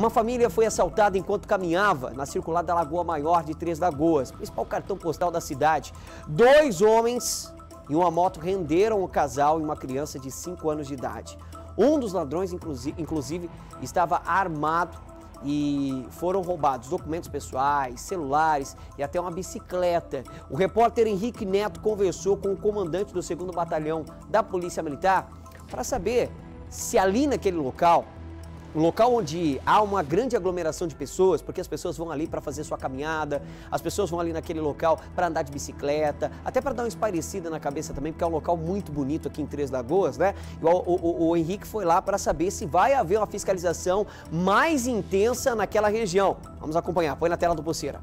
Uma família foi assaltada enquanto caminhava na circulada Lagoa Maior de Três Lagoas, principal cartão postal da cidade. Dois homens em uma moto renderam o casal e uma criança de 5 anos de idade. Um dos ladrões, inclusive, estava armado e foram roubados documentos pessoais, celulares e até uma bicicleta. O repórter Henrique Neto conversou com o comandante do 2 Batalhão da Polícia Militar para saber se ali naquele local um local onde há uma grande aglomeração de pessoas, porque as pessoas vão ali para fazer sua caminhada, as pessoas vão ali naquele local para andar de bicicleta, até para dar uma espairecida na cabeça também, porque é um local muito bonito aqui em Três Lagoas, né? O, o, o Henrique foi lá para saber se vai haver uma fiscalização mais intensa naquela região. Vamos acompanhar, põe na tela do Pulseira.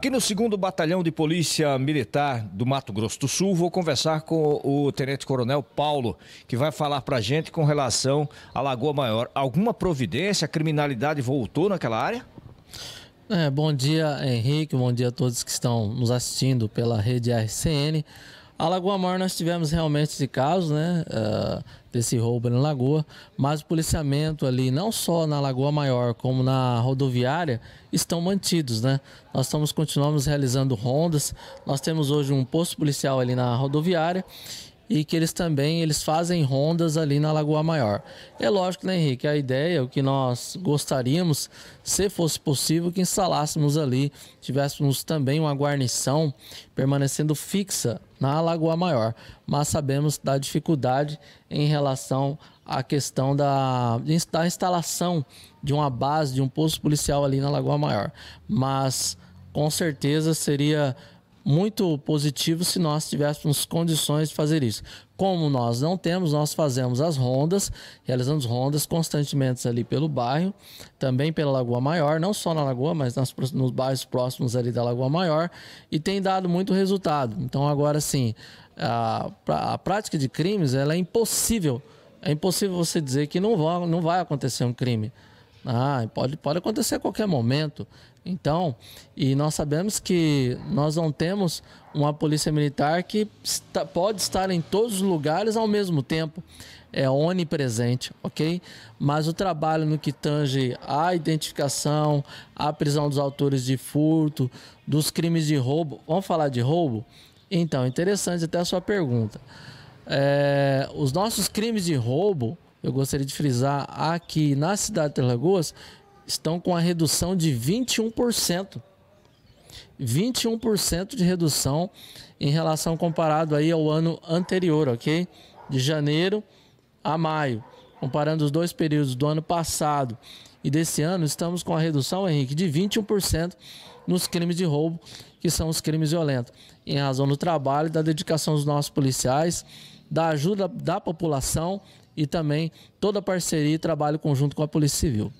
Aqui no 2 Batalhão de Polícia Militar do Mato Grosso do Sul, vou conversar com o Tenente Coronel Paulo, que vai falar a gente com relação à Lagoa Maior. Alguma providência, a criminalidade voltou naquela área? É, bom dia, Henrique. Bom dia a todos que estão nos assistindo pela rede RCN. A Lagoa Maior nós tivemos realmente esse caso, né? Uh, desse roubo na Lagoa, mas o policiamento ali, não só na Lagoa Maior, como na rodoviária, estão mantidos, né? Nós estamos, continuamos realizando rondas, nós temos hoje um posto policial ali na rodoviária e que eles também eles fazem rondas ali na Lagoa Maior. É lógico, né, Henrique? A ideia, o que nós gostaríamos, se fosse possível, que instalássemos ali, tivéssemos também uma guarnição permanecendo fixa na Lagoa Maior, mas sabemos da dificuldade em relação à questão da, da instalação de uma base, de um posto policial ali na Lagoa Maior. Mas com certeza seria muito positivo se nós tivéssemos condições de fazer isso. Como nós não temos, nós fazemos as rondas, realizamos rondas constantemente ali pelo bairro, também pela Lagoa Maior, não só na Lagoa, mas nas, nos bairros próximos ali da Lagoa Maior, e tem dado muito resultado. Então, agora sim, a, a prática de crimes ela é impossível. É impossível você dizer que não, vão, não vai acontecer um crime. Ah, pode, pode acontecer a qualquer momento. Então, e nós sabemos que nós não temos uma polícia militar que está, pode estar em todos os lugares ao mesmo tempo, é onipresente, ok? Mas o trabalho no que tange à identificação, à prisão dos autores de furto, dos crimes de roubo, vamos falar de roubo? Então, interessante até a sua pergunta. É, os nossos crimes de roubo, eu gostaria de frisar aqui na cidade de Lagoas estão com a redução de 21%. 21% de redução em relação comparado aí ao ano anterior, ok? De janeiro a maio. Comparando os dois períodos do ano passado e desse ano, estamos com a redução, Henrique, de 21% nos crimes de roubo, que são os crimes violentos, em razão do trabalho, da dedicação dos nossos policiais, da ajuda da população e também toda a parceria e trabalho conjunto com a Polícia Civil.